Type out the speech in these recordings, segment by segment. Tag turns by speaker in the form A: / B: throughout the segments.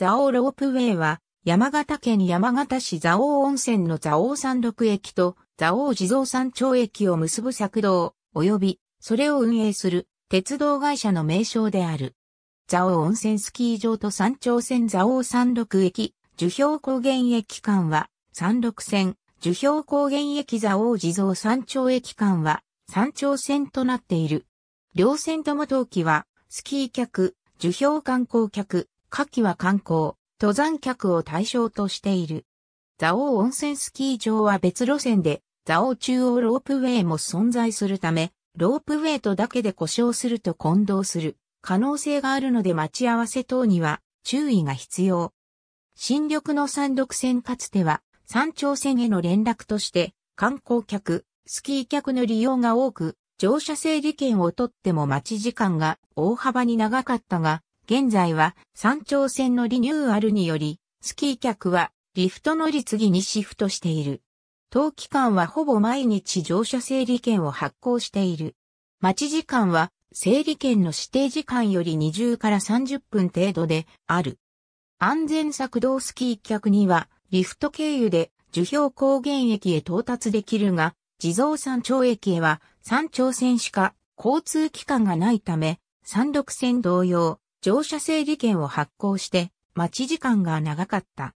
A: 蔵王ロープウェイは、山形県山形市蔵王温泉の蔵王山麓駅と蔵王地蔵山頂駅を結ぶ作動、及び、それを運営する鉄道会社の名称である。蔵王温泉スキー場と山頂線蔵王山麓駅、樹氷高原駅間は、山麓線、樹氷高原駅蔵王地蔵山頂駅間は、山頂線となっている。両線とも冬季は、スキー客、樹氷観光客、夏季は観光、登山客を対象としている。蔵王温泉スキー場は別路線で、蔵王中央ロープウェイも存在するため、ロープウェイとだけで故障すると混同する可能性があるので待ち合わせ等には注意が必要。新緑の山独線かつては山頂線への連絡として観光客、スキー客の利用が多く乗車整理券を取っても待ち時間が大幅に長かったが現在は山頂線のリニューアルにより、スキー客はリフト乗り継ぎにシフトしている。当期間はほぼ毎日乗車整理券を発行している。待ち時間は整理券の指定時間より20から30分程度である。安全策動スキー客にはリフト経由で樹氷高原駅へ到達できるが、地蔵山頂駅へは山頂線しか交通機関がないため、山麓線同様、乗車整理券を発行して待ち時間が長かった。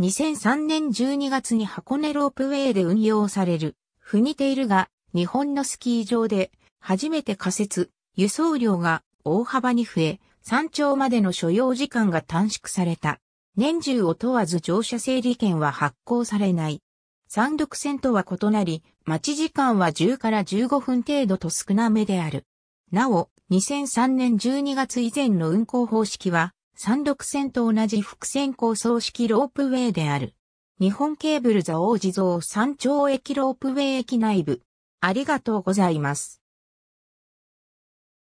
A: 2003年12月に箱根ロープウェイで運用される、フニテいルが日本のスキー場で初めて仮設、輸送量が大幅に増え、山頂までの所要時間が短縮された。年中を問わず乗車整理券は発行されない。三陸線とは異なり、待ち時間は10から15分程度と少なめである。なお、2003年12月以前の運行方式は、三六線と同じ複線構想式ロープウェイである。日本ケーブル座王子像山頂駅ロープウェイ駅内部。ありがとうございます。